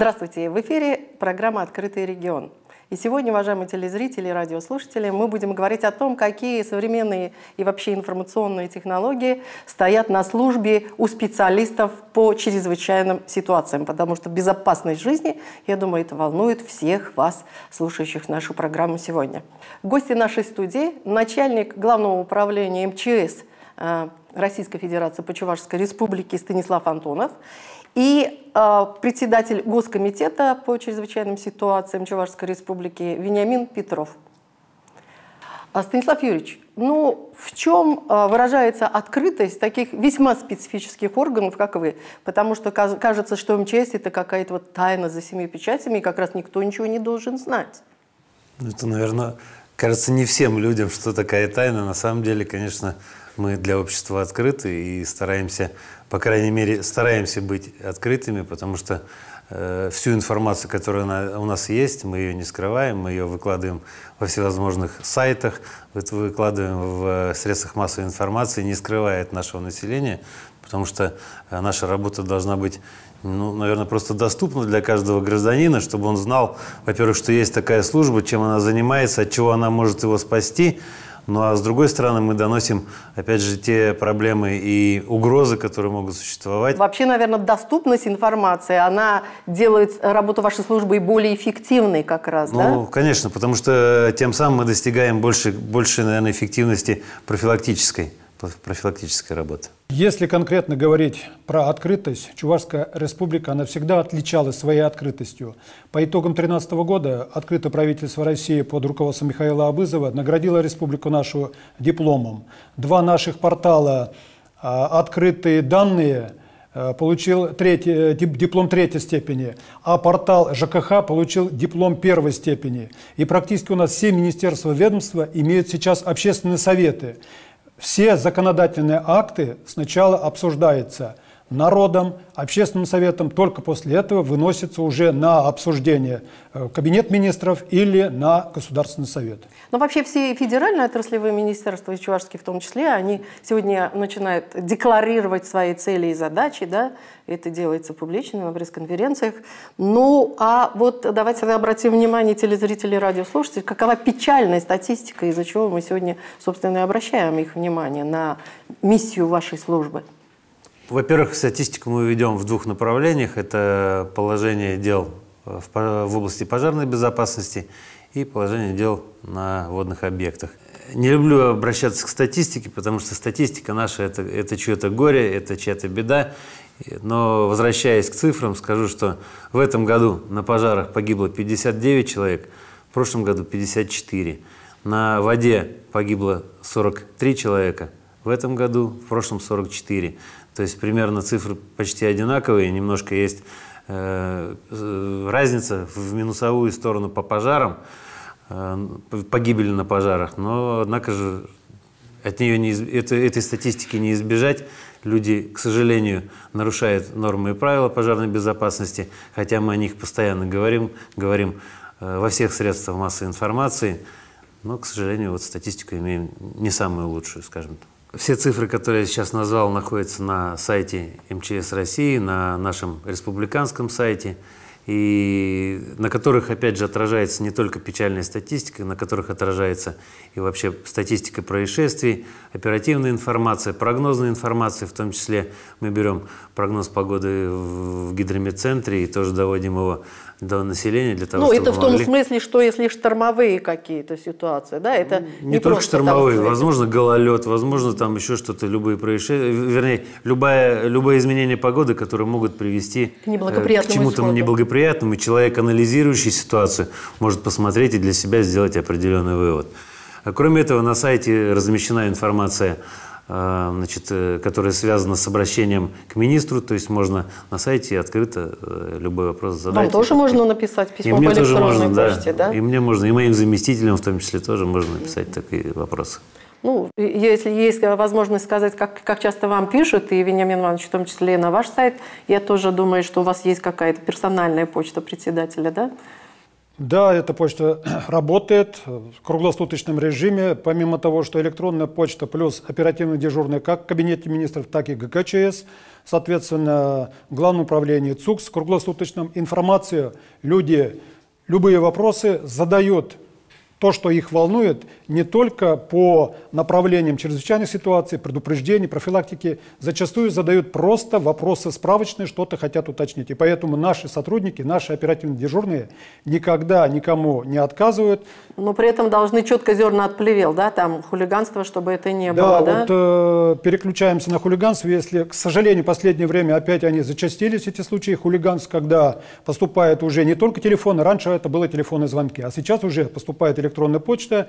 Здравствуйте! В эфире программа «Открытый регион». И сегодня, уважаемые телезрители и радиослушатели, мы будем говорить о том, какие современные и вообще информационные технологии стоят на службе у специалистов по чрезвычайным ситуациям, потому что безопасность жизни, я думаю, это волнует всех вас, слушающих нашу программу сегодня. Гости нашей студии – начальник Главного управления МЧС э, Российской Федерации по Чувашской Республике Станислав Антонов и э, председатель Госкомитета по чрезвычайным ситуациям Чувашской Республики Вениамин Петров. А, Станислав Юрьевич, ну в чем э, выражается открытость таких весьма специфических органов, как вы? Потому что кажется, что МЧС это какая-то вот тайна за семью печатями, и как раз никто ничего не должен знать. Ну, это, наверное, кажется не всем людям, что такая тайна. На самом деле, конечно, мы для общества открыты и стараемся, по крайней мере, стараемся быть открытыми, потому что э, всю информацию, которая на, у нас есть, мы ее не скрываем, мы ее выкладываем во всевозможных сайтах, выкладываем в э, средствах массовой информации, не скрывая от нашего населения, потому что э, наша работа должна быть ну, наверное, просто доступно для каждого гражданина, чтобы он знал, во-первых, что есть такая служба, чем она занимается, от чего она может его спасти, ну а с другой стороны, мы доносим, опять же, те проблемы и угрозы, которые могут существовать. Вообще, наверное, доступность информации, она делает работу вашей службы и более эффективной как раз, ну, да? Ну, конечно, потому что тем самым мы достигаем больше, больше, наверное, эффективности профилактической профилактическая работа. Если конкретно говорить про открытость, Чувашская республика, она всегда отличалась своей открытостью. По итогам 2013 года открыто правительство России под руководством Михаила Абызова наградило республику нашу дипломом. Два наших портала а, «Открытые данные» а, получил третий, э, диплом третьей степени, а портал ЖКХ получил диплом первой степени. И практически у нас все министерства ведомства имеют сейчас общественные советы. Все законодательные акты сначала обсуждаются – народом, общественным советом, только после этого выносится уже на обсуждение э, кабинет министров или на Государственный совет. Но вообще все федеральные отраслевые министерства, и чувашские в том числе, они сегодня начинают декларировать свои цели и задачи, да, это делается публично на пресс-конференциях. Ну, а вот давайте обратим внимание телезрителей и радиослушателей, какова печальная статистика, из-за чего мы сегодня, собственно, и обращаем их внимание на миссию вашей службы – во-первых, статистику мы ведем в двух направлениях. Это положение дел э, в области пожарной безопасности и положение дел на водных объектах. Не люблю обращаться к статистике, потому что статистика наша это, – это чье-то горе, это чья-то беда. Но, возвращаясь к цифрам, скажу, что в этом году на пожарах погибло 59 человек, в прошлом году 54. На воде погибло 43 человека, в этом году, в прошлом 44. То есть примерно цифры почти одинаковые, немножко есть э, э разница в минусовую сторону по пожарам, э, погибели на пожарах, но однако же от нее не, это, этой статистики не избежать. Люди, к сожалению, нарушают нормы и правила пожарной безопасности, хотя мы о них постоянно говорим, говорим э, во всех средствах массовой информации, но, к сожалению, вот статистику имеем не самую лучшую, скажем так. Все цифры, которые я сейчас назвал, находятся на сайте МЧС России, на нашем республиканском сайте – и на которых, опять же, отражается не только печальная статистика, на которых отражается и вообще статистика происшествий, оперативная информация, прогнозная информация, в том числе мы берем прогноз погоды в гидромедцентре и тоже доводим его до населения для того, ну, чтобы Ну, это в том могли... смысле, что если штормовые какие-то ситуации, да, это не, не только штормовые, там... возможно, гололед, возможно, там еще что-то, любые происшествия, вернее, любое любое изменение погоды, которые могут привести к, э, к чему-то неблагоприятному благоприятным, и человек, анализирующий ситуацию, может посмотреть и для себя сделать определенный вывод. А кроме этого, на сайте размещена информация, э, значит, э, которая связана с обращением к министру, то есть можно на сайте открыто э, любой вопрос задать. Вам тоже можно написать письмо и мне по тоже можно, почте, да, да? И мне можно, и моим заместителям в том числе тоже можно написать такие вопросы. Ну, если есть возможность сказать, как, как часто вам пишут, и Вениамин Иванович, в том числе и на ваш сайт, я тоже думаю, что у вас есть какая-то персональная почта председателя, да? Да, эта почта работает в круглосуточном режиме. Помимо того, что электронная почта плюс оперативный дежурный как в кабинете министров, так и ГКЧС, соответственно, Главное управление ЦУКС в круглосуточном информацию люди любые вопросы задают то, что их волнует, не только по направлениям чрезвычайных ситуаций, предупреждений, профилактики, зачастую задают просто вопросы справочные, что-то хотят уточнить. И поэтому наши сотрудники, наши оперативные дежурные никогда никому не отказывают. Но при этом должны четко зерна отплевел, да, там хулиганство, чтобы это не да, было, да? Вот, э, переключаемся на хулиганство, если, к сожалению, в последнее время опять они зачастились, эти случаи хулиганств, когда поступают уже не только телефоны, раньше это было телефонные звонки, а сейчас уже поступают телефоны электронная почта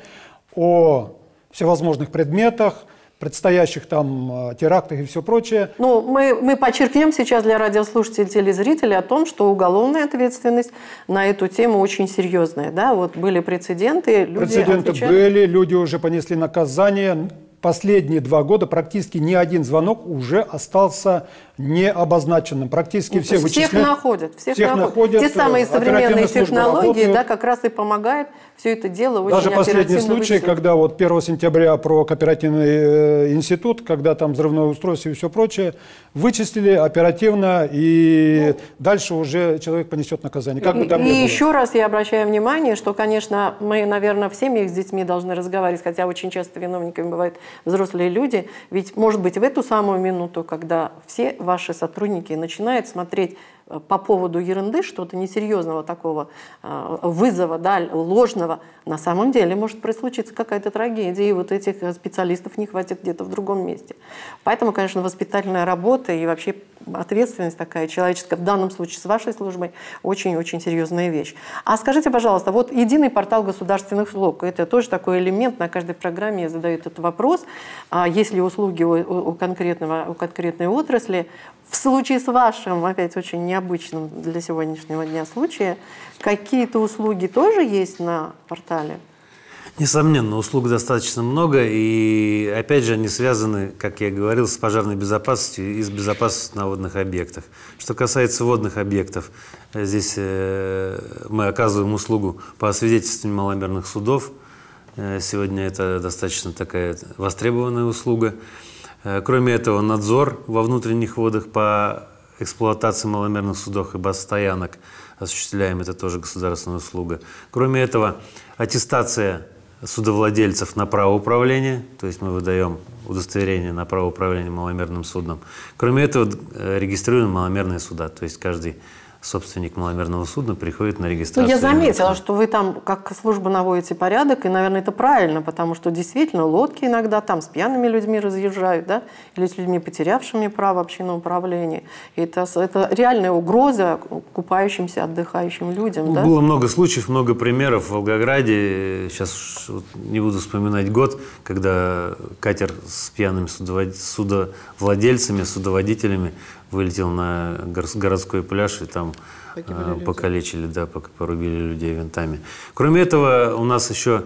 о всевозможных предметах, предстоящих там э, терактах и все прочее. Ну, мы, мы подчеркнем сейчас для радиослушателей и телезрителей о том, что уголовная ответственность на эту тему очень серьезная. Да? Вот были прецеденты. Люди прецеденты отвечали... были, люди уже понесли наказание. Последние два года практически ни один звонок уже остался необозначенным. Практически ну, все вычисляют. Всех находят. Всех, всех находят. находят. Те самые э, современные технологии работают. да, как раз и помогают все это дело очень Даже последний случай, выяснен. когда вот 1 сентября про кооперативный э, институт, когда там взрывное устройство и все прочее, вычислили оперативно, и ну, дальше уже человек понесет наказание. Как и, бы там и ни было. еще раз я обращаю внимание, что, конечно, мы, наверное, в семьях с детьми должны разговаривать, хотя очень часто виновниками бывают взрослые люди, ведь, может быть, в эту самую минуту, когда все ваши сотрудники начинают смотреть Э, по поводу ерунды, что-то несерьезного такого э, вызова, да, ложного, на самом деле может случиться какая-то трагедия, и вот этих э, специалистов не хватит где-то в другом месте. Поэтому, конечно, воспитательная работа и вообще ответственность такая человеческая, в данном случае с вашей службой, очень-очень серьезная вещь. А скажите, пожалуйста, вот единый портал государственных услуг, это тоже такой элемент, на каждой программе я задаю этот вопрос, а есть ли услуги у, у, конкретного, у конкретной отрасли, в случае с вашим, опять очень необычным для сегодняшнего дня случая, какие-то услуги тоже есть на портале? Несомненно, услуг достаточно много, и опять же они связаны, как я говорил, с пожарной безопасностью и с безопасностью на водных объектах. Что касается водных объектов, э, здесь э, мы оказываем услугу по освидетельствованию маломерных судов. Э, сегодня это достаточно такая востребованная услуга. Кроме этого, надзор во внутренних водах по эксплуатации маломерных судов и бастоянок осуществляем, это тоже государственная услуга. Кроме этого, аттестация судовладельцев на право управления, то есть мы выдаем удостоверение на право управления маломерным судном. Кроме этого, э, регистрируем маломерные суда, то есть каждый собственник маломерного судна приходит на регистрацию. Ну, я заметила, что вы там как служба наводите порядок, и, наверное, это правильно, потому что действительно лодки иногда там с пьяными людьми разъезжают, да, или с людьми, потерявшими право на управления. И это, это реальная угроза купающимся, отдыхающим людям. Ну, да? Было много случаев, много примеров в Волгограде. Сейчас не буду вспоминать год, когда катер с пьяными судовладельцами, судоводителями вылетел на городской пляж и там а, покалечили, да, порубили людей винтами. Кроме этого, у нас еще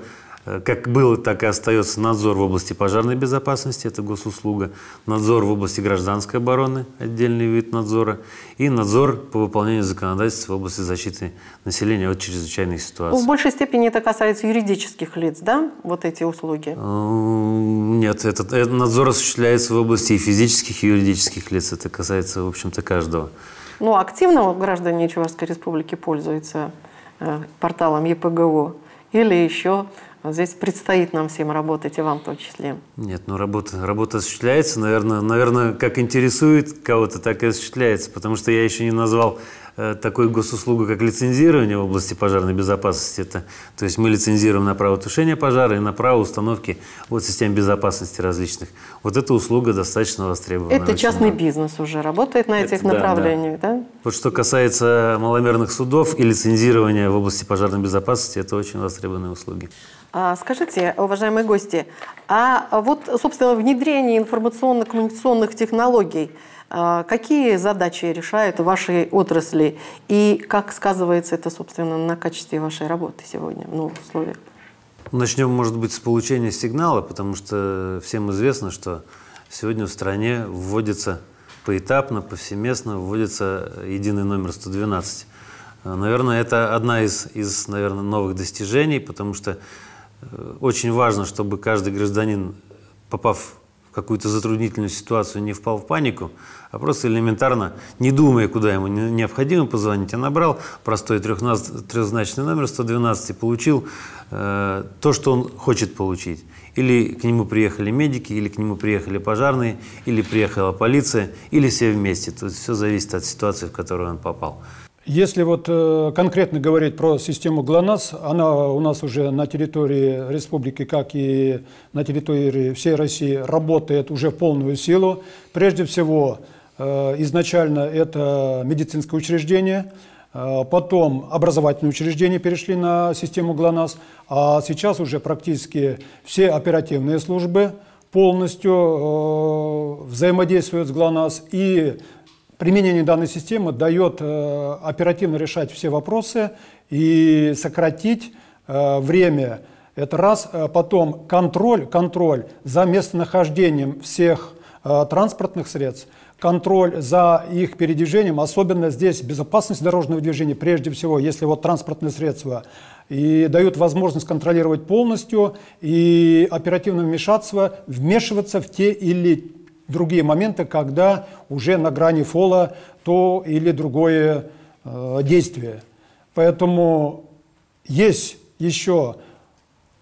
как был, так и остается надзор в области пожарной безопасности, это госуслуга, надзор в области гражданской обороны, отдельный вид надзора, и надзор по выполнению законодательства в области защиты населения от чрезвычайных ситуаций. В большей степени это касается юридических лиц, да, вот эти услуги? Э, нет, этот, этот надзор осуществляется в области и физических, и юридических лиц, это касается, в общем-то, каждого. Ну, активно граждане Чувашской Республики пользуются э, порталом ЕПГО или еще а здесь предстоит нам всем работать, и вам в том числе. Нет, ну работа, работа осуществляется, наверное, наверное, как интересует кого-то, так и осуществляется, потому что я еще не назвал э, такой госуслугу, как лицензирование в области пожарной безопасности. Это, то есть мы лицензируем на право тушения пожара и на право установки вот систем безопасности различных. Вот эта услуга достаточно востребована. Это частный много. бизнес уже работает на этих Это, направлениях, да, да. да? Вот что касается маломерных судов и лицензирования в области пожарной безопасности, это очень востребованные услуги. А, скажите, уважаемые гости, а вот, собственно, внедрение информационно-коммуникационных технологий, а, какие задачи решают ваши отрасли и как сказывается это, собственно, на качестве вашей работы сегодня в новых условиях? Начнем, может быть, с получения сигнала, потому что всем известно, что сегодня в стране вводится поэтапно, повсеместно вводится единый номер 112. Наверное, это одна из, из наверное, новых достижений, потому что Э, очень важно, чтобы каждый гражданин, попав в какую-то затруднительную ситуацию, не впал в панику, а просто элементарно, не думая, куда ему необходимо позвонить, а набрал простой трехзначный номер 112 и получил э, то, что он хочет получить. Или к нему приехали медики, или к нему приехали пожарные, или приехала полиция, или все вместе. То есть все зависит от ситуации, в которую он попал. Если вот э, конкретно говорить про систему ГЛОНАСС, она у нас уже на территории республики, как и на территории всей России, работает уже в полную силу. Прежде всего, э, изначально это медицинское учреждение, э, потом образовательные учреждения перешли на систему ГЛОНАСС, а сейчас уже практически все оперативные службы полностью взаимодействуют с ГЛОНАСС и Применение данной системы дает э, оперативно решать все вопросы и сократить э, время. Это раз. Э, потом контроль, контроль за местонахождением всех транспортных средств, контроль за их передвижением, особенно здесь безопасность дорожного движения, прежде всего, если вот транспортные средства, и дают возможность контролировать полностью и оперативно вмешаться, вмешиваться в те или другие моменты, когда уже на грани фола то или другое э, действие. Поэтому есть еще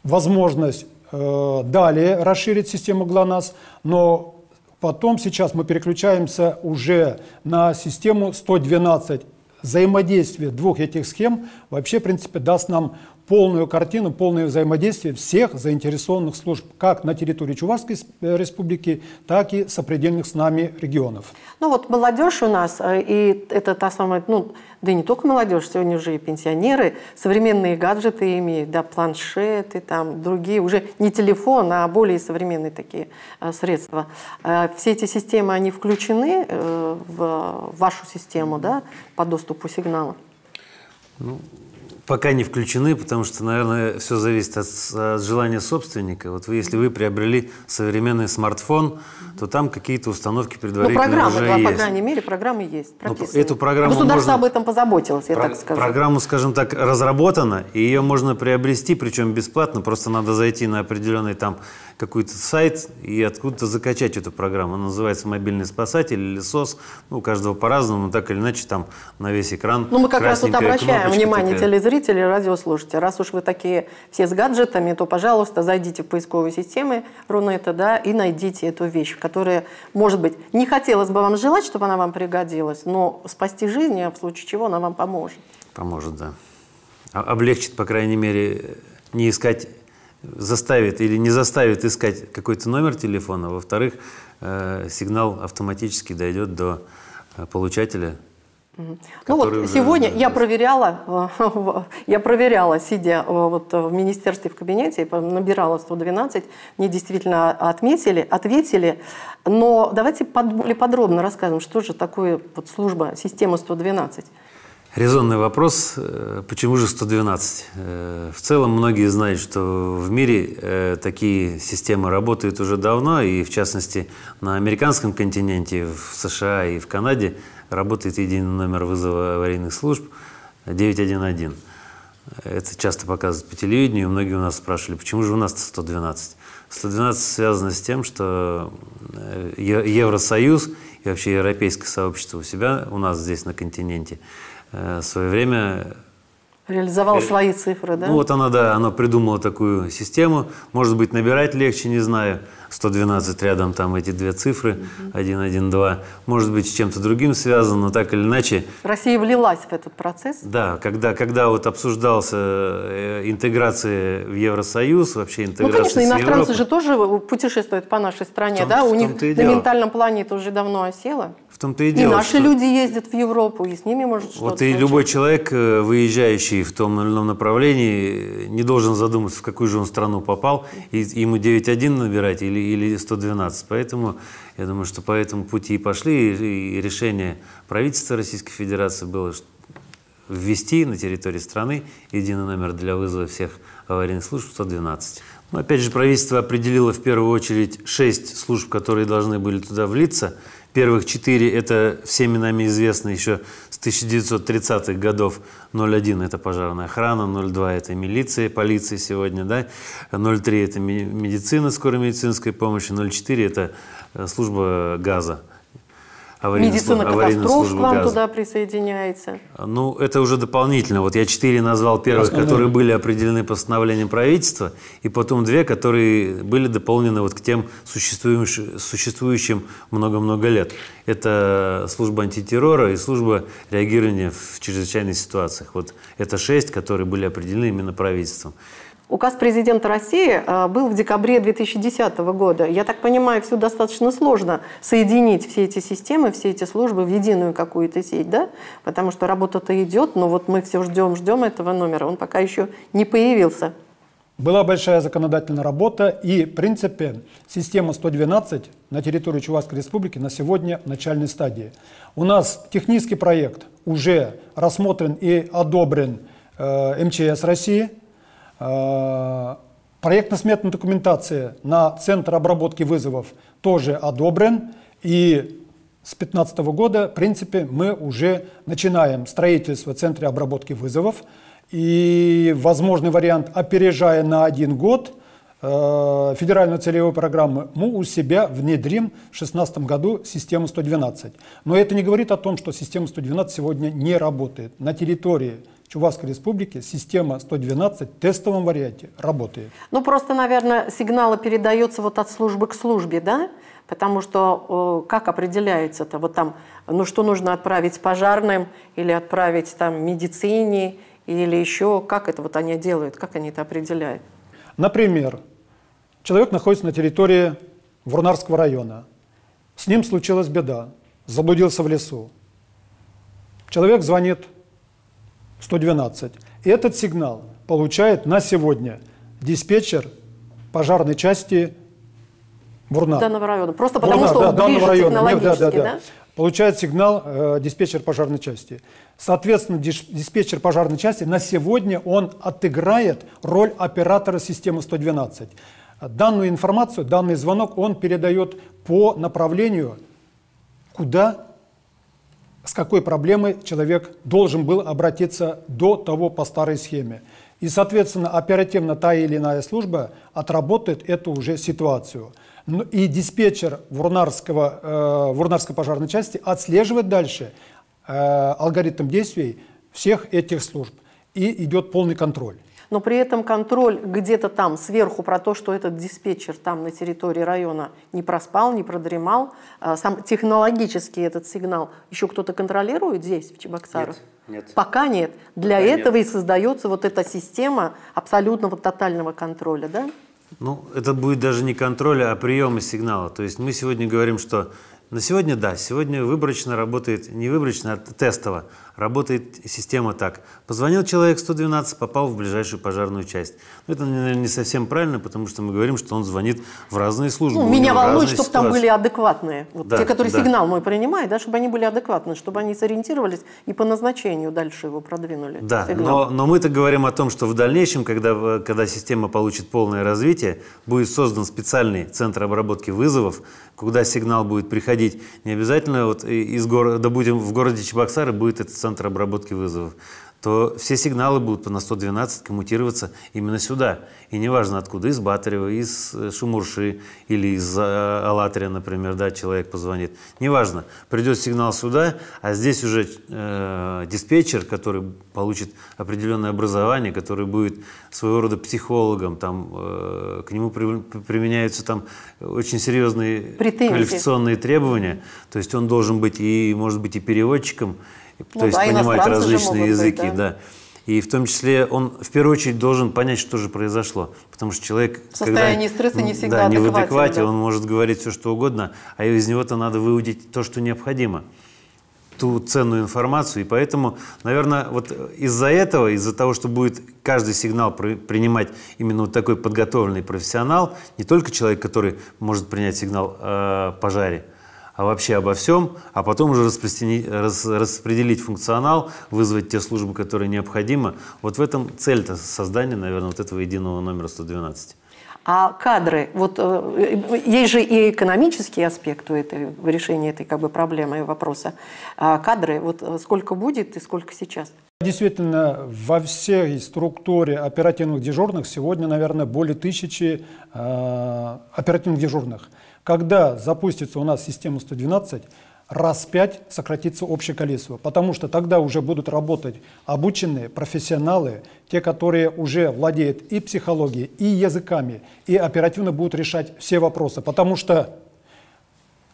возможность э, далее расширить систему ГЛОНАСС, но потом сейчас мы переключаемся уже на систему 112 взаимодействие двух этих схем вообще, в принципе, даст нам полную картину, полное взаимодействие всех заинтересованных служб, как на территории Чувашской э, республики, так и сопредельных с нами регионов. Ну вот молодежь у нас, э, и это та самая, ну, да и не только молодежь, сегодня уже и пенсионеры, современные гаджеты имеют, да, планшеты, там, другие, уже не телефон, а более современные такие э, средства. Все эти системы, они включены в вашу систему, да, по доступу сигнала? Ну, Пока не включены, потому что, наверное, все зависит от, от желания собственника. Вот вы, если вы приобрели современный смартфон, то там какие-то установки предварительные ну, программы, уже да, есть. по крайней мере, программы есть. Но ну, эту программу Государство можно... об этом позаботилось, я Про- так скажу. Программу, скажем так, разработана, и ее можно приобрести, причем бесплатно. Просто надо зайти на определенный там какой-то сайт и откуда-то закачать эту программу. Она называется «Мобильный спасатель» или «СОС». Ну, у каждого по-разному, но так или иначе там на весь экран Ну, мы как раз вот обращаем внимание телезрителей телезрители, радиослушатели. Раз уж вы такие все с гаджетами, то, пожалуйста, зайдите в поисковые системы Рунета да, и найдите эту вещь, которая, может быть, не хотелось бы вам желать, чтобы она вам пригодилась, но спасти жизнь, а в случае чего она вам поможет. Поможет, да. А, облегчит, по крайней мере, не искать заставит или не заставит искать какой-то номер телефона. Во-вторых, э, сигнал автоматически дойдет до э, получателя ну вот сегодня я проверяла, э, я проверяла, сидя э, вот э, в министерстве в кабинете, набирала 112, мне действительно отметили, ответили, но давайте более подробно расскажем, что же такое вот служба, система 112. Резонный вопрос, почему же 112? В целом многие знают, что в мире такие системы работают уже давно, и в частности на американском континенте, в США и в Канаде работает единый номер вызова аварийных служб 911. Это часто показывают по телевидению, и многие у нас спрашивали, почему же у нас 112? 112 связано с тем, что э, Евросоюз и вообще европейское сообщество у себя, у нас здесь на континенте, э, в свое время Реализовала Ре... Э, свои цифры, да? Ну, вот она, да, она придумала такую систему. Может быть, набирать легче, не знаю. 112 рядом там эти две цифры, угу. 112. Может быть, с чем-то другим связано, но так или иначе. Россия влилась в этот процесс? Да, когда, когда вот обсуждался э, интеграция в Евросоюз, вообще ну, интеграция Ну, конечно, иностранцы же тоже путешествуют по нашей стране, том, да? У них на дело. ментальном плане это уже давно осело. В том-то и дело. И наши что... люди ездят в Европу, и с ними может что-то Вот и случиться. любой человек, э, выезжающий идущий в том или ином направлении не должен задуматься, в какую же он страну попал, и ему 9.1 набирать или, или 112. Поэтому я думаю, что по этому пути и пошли, и, и решение правительства Российской Федерации было ввести на территории страны единый номер для вызова всех аварийных служб 112. Но ну, опять же, правительство определило в первую очередь шесть служб, которые должны были туда влиться. Первых четыре – это всеми нами известно еще 1930-х годов 01 это пожарная охрана, 02 это милиция, полиция сегодня, да, 03 это медицина, скорая медицинская помощь 04 это э, служба газа аварийной Медицина службы. Медицина катастроф к вам газа. туда присоединяется. Ну, это уже дополнительно. Вот я четыре назвал первых, Основные. которые были определены постановлением правительства, и потом две, которые были дополнены вот к тем существующим, существующим много-много лет. Это служба антитеррора и служба реагирования в чрезвычайных ситуациях. Вот это шесть, которые были определены именно правительством. Указ президента России э, был в декабре 2010 года. Я так понимаю, все достаточно сложно соединить все эти системы, все эти службы в единую какую-то сеть, да? Потому что работа-то идет, но вот мы все ждем, ждем этого номера. Он пока еще не появился. Была большая законодательная работа, и, в принципе, система 112 на территории Чувашской Республики на сегодня в начальной стадии. У нас технический проект уже рассмотрен и одобрен э, МЧС России – Э, проектно-сметная документация на центр обработки вызовов тоже одобрен. И с 2015 года, в принципе, мы уже начинаем строительство центра обработки вызовов. И возможный вариант, опережая на один год э, федеральную целевую программу, мы у себя внедрим в 2016 году систему 112. Но это не говорит о том, что система 112 сегодня не работает. На территории Чувашской республике система 112 в тестовом варианте работает. Ну, просто, наверное, сигналы передаются вот от службы к службе, да? Потому что э, как определяется это? Вот там, ну что нужно отправить пожарным или отправить там медицине или еще? Как это вот они делают? Как они это определяют? Например, человек находится на территории Врунарского района. С ним случилась беда. Заблудился в лесу. Человек звонит 112. Этот сигнал получает на сегодня диспетчер пожарной части Бурна. Данного района. Просто потому, Бурна, что да, он данного района. Нет, да, да. да? Получает сигнал э, диспетчер пожарной части. Соответственно, диспетчер пожарной части на сегодня он отыграет роль оператора системы 112. Данную информацию, данный звонок он передает по направлению, куда с какой проблемой человек должен был обратиться до того по старой схеме. И, соответственно, оперативно та или иная служба отработает эту уже ситуацию. Ну и диспетчер Вурнарского, э, Вурнарской пожарной части отслеживает дальше э, алгоритм действий всех этих служб. И идет полный контроль но при этом контроль где-то там сверху про то, что этот диспетчер там на территории района не проспал, не продремал, а, сам технологически этот сигнал еще кто-то контролирует здесь, в Чебоксарах? Нет. нет. Пока нет. Для Пока этого нет. и создается вот эта система абсолютного тотального контроля, да? Ну, это будет даже не контроль, а приемы сигнала. То есть мы сегодня говорим, что на сегодня да, сегодня выборочно работает, не выборочно, а тестово работает система так. Позвонил человек 112, попал в ближайшую пожарную часть. Но ну, это, наверное, не совсем правильно, потому что мы говорим, что он звонит в разные службы. Ну, меня волнует, чтобы ситуации. там были адекватные. Вот да, те, которые да. сигнал мой принимают да, чтобы они были адекватны, чтобы они сориентировались и по назначению дальше его продвинули. Да, но, но мы-то говорим о том, что в дальнейшем, когда, э, когда система получит полное развитие, будет создан специальный центр обработки вызовов, куда сигнал будет приходить ходить. Не обязательно вот из города, будем в городе Чебоксары будет этот центр обработки вызовов то все сигналы будут на 112 коммутироваться именно сюда. И неважно откуда, из Батарева, из э, Шумурши или из э, Алатрия, например, да, человек позвонит. Неважно, придет сигнал сюда, а здесь уже э, диспетчер, который получит определенное образование, который будет своего рода психологом, там, э, к нему при, применяются там очень серьезные Претензии. квалификационные требования, то есть он должен быть и, может быть, и переводчиком, ну, то да, есть понимать различные языки, быть, да. да. И в том числе он в первую очередь должен понять, что же произошло. Потому что человек... В состоянии когда, стресса не всегда да, не в адеквате, да. он может говорить все, что угодно, а из него-то надо выудить то, что необходимо ту ценную информацию. И поэтому, наверное, вот из-за этого, из-за того, что будет каждый сигнал принимать именно вот такой подготовленный профессионал, не только человек, который может принять сигнал э, о пожаре, а вообще обо всем, а потом уже распределить, функционал, вызвать те службы, которые необходимы. Вот в этом цель-то создания, наверное, вот этого единого номера 112. А кадры, вот э, э, есть же и экономический аспект у этой, в решении этой как бы, проблемы и вопроса. А кадры, вот э, сколько будет и сколько сейчас? Действительно, во всей структуре оперативных дежурных сегодня, наверное, более тысячи э, оперативных дежурных. Когда запустится у нас система 112, раз пять сократится общее количество, потому что тогда уже будут работать обученные профессионалы, те, которые уже владеют и психологией, и языками, и оперативно будут решать все вопросы, потому что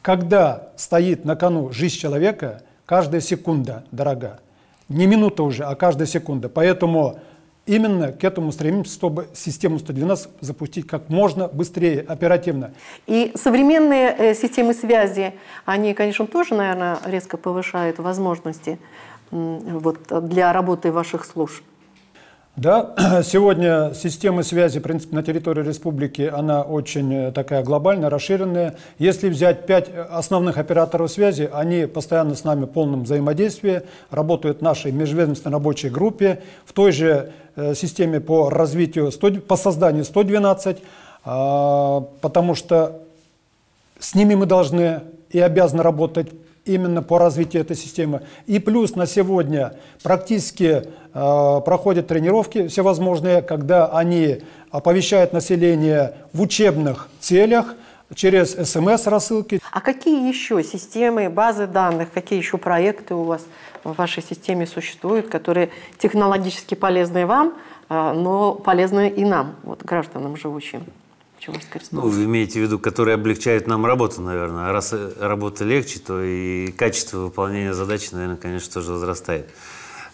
когда стоит на кону жизнь человека, каждая секунда дорога не минута уже, а каждая секунда. Поэтому именно к этому стремимся, чтобы систему 112 запустить как можно быстрее, оперативно. И современные э, системы связи, они, конечно, тоже, наверное, резко повышают возможности вот, для работы ваших служб. Да, сегодня система связи в принципе, на территории республики, она очень э, такая глобальная, расширенная. Если взять пять э, основных операторов связи, они постоянно с нами в полном взаимодействии, работают в нашей межведомственной рабочей группе, в той же э, системе по развитию, по созданию 112, а, потому что с ними мы должны и обязаны работать именно по развитию этой системы. И плюс на сегодня практически э, проходят тренировки всевозможные, когда они оповещают население в учебных целях, через СМС-рассылки. А какие еще системы, базы данных, какие еще проекты у вас в вашей системе существуют, которые технологически полезны вам, э, но полезны и нам, вот гражданам живущим? пчеловодской республики. Ну, вы имеете в виду, которые облегчают нам работу, наверное. А раз э, работа легче, то и качество выполнения задачи, наверное, конечно, тоже возрастает.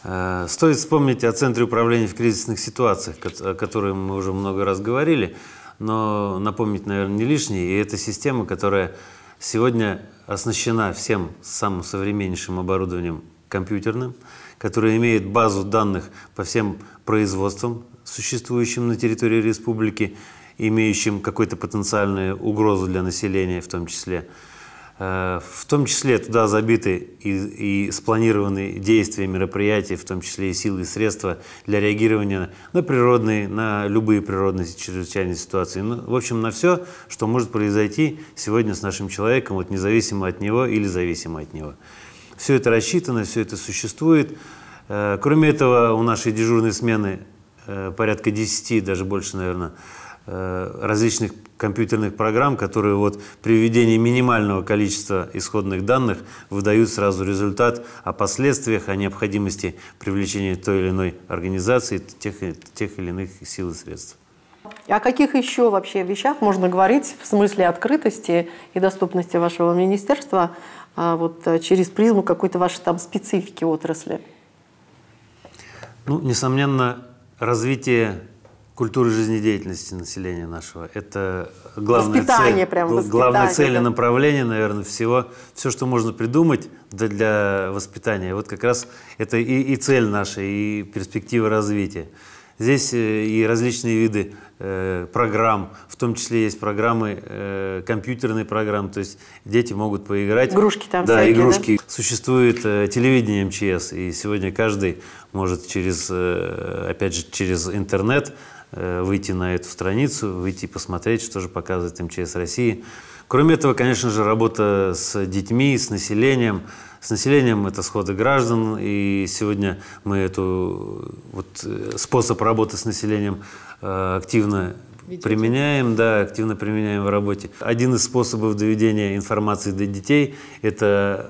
Э, стоит вспомнить о Центре управления в кризисных ситуациях, о котором мы уже много раз говорили, но напомнить, наверное, не лишнее. И это система, которая сегодня оснащена всем самым современнейшим оборудованием компьютерным, которая имеет базу данных по всем производствам, существующим на территории республики, имеющим какую-то потенциальную угрозу для населения в том числе. Э, в том числе туда забиты и, и спланированы действия, мероприятия, в том числе и силы и средства для реагирования на природные, на любые природные чрезвычайные ситуации. Ну, в общем, на все, что может произойти сегодня с нашим человеком, вот независимо от него или зависимо от него. Все это рассчитано, все это существует. Э, кроме этого, у нашей дежурной смены э, порядка 10, даже больше, наверное, Э, различных компьютерных программ, которые вот при введении минимального количества исходных данных выдают сразу результат о последствиях, о необходимости привлечения той или иной организации, тех, тех или иных сил и средств. А о каких еще вообще вещах можно говорить в смысле открытости и доступности вашего министерства а, вот, э, через призму какой-то вашей там специфики отрасли? Ну, несомненно, развитие культуры жизнедеятельности населения нашего. Это главная воспитание, цель, прям, главная цель и направление, наверное, всего, все, что можно придумать для, для воспитания. Вот как раз это и, и цель наша, и перспектива развития. Здесь э, и различные виды э, программ, в том числе есть программы, э, компьютерные программы, то есть дети могут поиграть. Игрушки там Да, всякие, игрушки. Да? Существует телевидение МЧС, и сегодня каждый может через, опять же, через интернет выйти на эту страницу, выйти и посмотреть, что же показывает МЧС России. Кроме этого, конечно же, работа с детьми, с населением – с населением, это сходы граждан. И сегодня мы эту вот э, способ работы с населением э, активно Ведете? Применяем, да, активно применяем в работе. Один из способов доведения информации до детей – это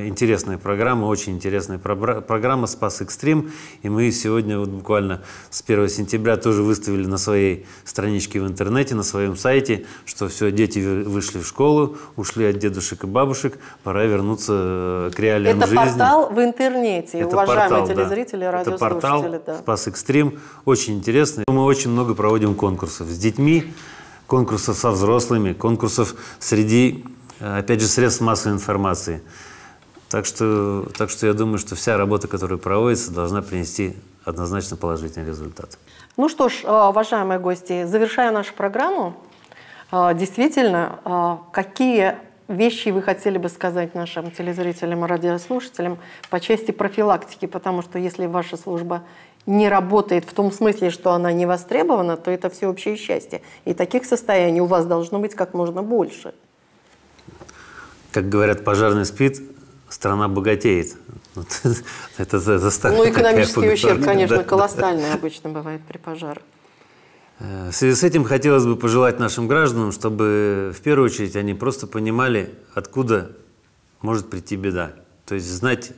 э, интересная программа, очень интересная про программа «Спас Экстрим». И мы сегодня вот буквально с 1 сентября тоже выставили на своей страничке в интернете, на своем сайте, что все, дети вышли в школу, ушли от дедушек и бабушек, пора вернуться э, к реалиям это жизни. Это портал в интернете, это уважаемые портал, телезрители, да. радиослушатели. Это портал да. «Спас Экстрим». Очень интересный. Мы очень много проводим конкурсов с детьми, конкурсов со взрослыми, конкурсов среди, э, опять же, средств массовой информации. Так что, так что я думаю, что вся работа, которая проводится, должна принести однозначно положительный результат. Ну что ж, э, уважаемые гости, завершая нашу программу, э, действительно, какие вещи вы хотели бы сказать нашим телезрителям и радиослушателям по части профилактики, потому что если ваша служба не работает в том смысле, что она не востребована, то это всеобщее счастье. И таких состояний у вас должно быть как можно больше. Как говорят, пожарный спит, страна богатеет. это заставка. Ну, экономический ущерб, конечно, колоссальный обычно бывает при пожарах. Э, в связи с этим хотелось бы пожелать нашим гражданам, чтобы в первую очередь они просто понимали, откуда может прийти беда. То есть знать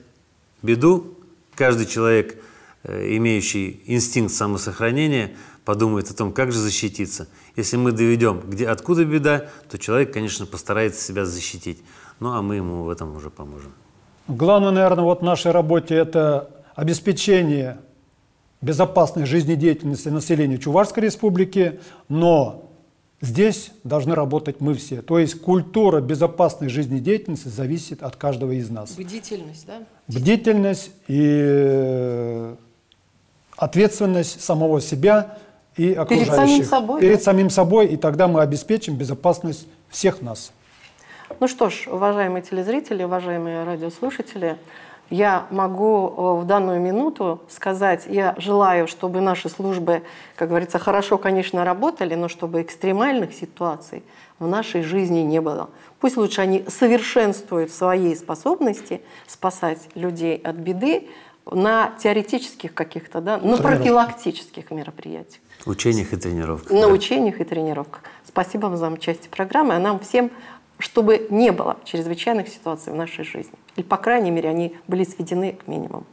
беду, каждый человек – Э, имеющий инстинкт самосохранения, подумает о том, как же защититься. Если мы доведем, где, откуда беда, то человек, конечно, постарается себя защитить. Ну, а мы ему в этом уже поможем. Главное, наверное, вот в нашей работе – это обеспечение безопасной жизнедеятельности населения Чувашской республики, но здесь должны работать мы все. То есть культура безопасной жизнедеятельности зависит от каждого из нас. Бдительность, да? Бдительность и э, ответственность самого себя и окружающих. Перед самим собой. Перед да? самим собой, и тогда мы обеспечим безопасность всех нас. Ну что ж, уважаемые телезрители, уважаемые радиослушатели, я могу э, в данную минуту сказать, я желаю, чтобы наши службы, как говорится, хорошо, конечно, работали, но чтобы экстремальных ситуаций в нашей жизни не было. Пусть лучше они совершенствуют свои способности спасать людей от беды, на теоретических каких-то, да, на профилактических мероприятиях. Учениях и тренировках. На да. учениях и тренировках. Спасибо вам за часть программы, а нам всем, чтобы не было чрезвычайных ситуаций в нашей жизни. Или, по крайней мере, они были сведены к минимуму.